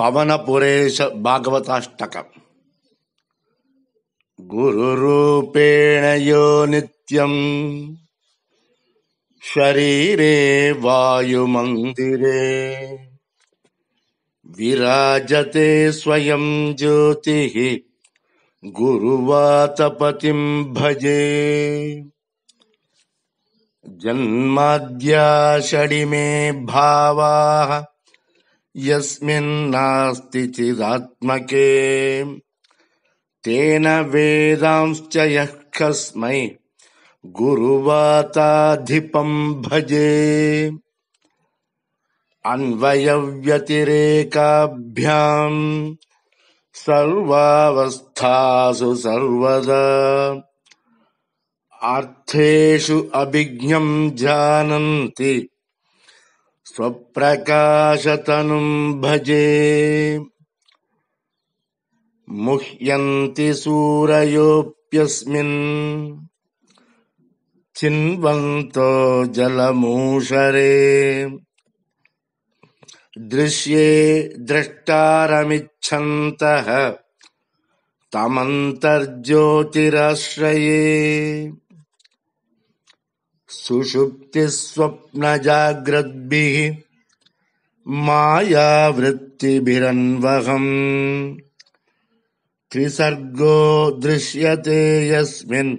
पवनपुरेश भागवताष्टक गुरुरूपेण यो नित्यम् शरीरे वायुमन्दिरे विराजते स्वयं ज्योतिः गुरुवातपतिम् भजे जन्माद्या षडिमे भावाः यस्मिन्नास्ति चिदात्मके तेन वेदांश्च यः कस्मै गुरुवाताधिपम् भजे अन्वयव्यतिरेकाभ्याम् सर्वावस्थासु सर्वदा अर्थेषु अभिज्ञम् जानन्ति स्वप्रकाशतनुम् भजे मुह्यन्ति सूरयोऽप्यस्मिन् चिन्वन्तो जलमूषरे दृश्ये द्रष्टारमिच्छन्तः तमन्तर्ज्योतिराश्रये स्वप्नजाग्रद्भिः मायावृत्तिभिरन्वहम् त्रिसर्गो दृश्यते यस्मिन्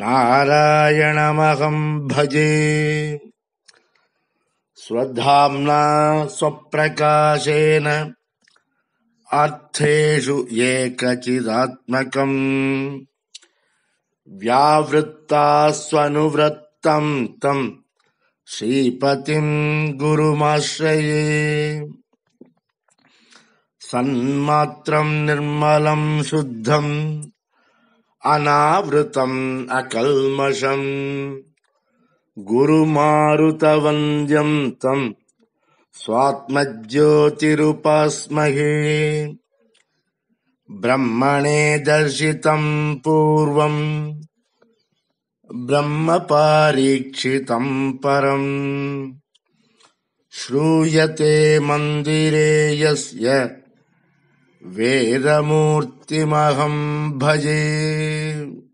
नारायणमहं भजे स्वधाम्ना स्वप्रकाशेन अर्थेषु ये व्यावृत्ता व्यावृत्तास्वनुवृत् श्रीपतिं गुरुमाश्रये सन्मात्रं निर्मलं शुद्धम् अनावृतम् अकल्मषम् गुरुमारुतवन्द्यं तं स्वात्मज्योतिरुपास्महे ब्रह्मणे दर्शितं पूर्वम् ब्रह्म परम् श्रूयते मन्दिरे यस्य वेदमूर्तिमहम् भजे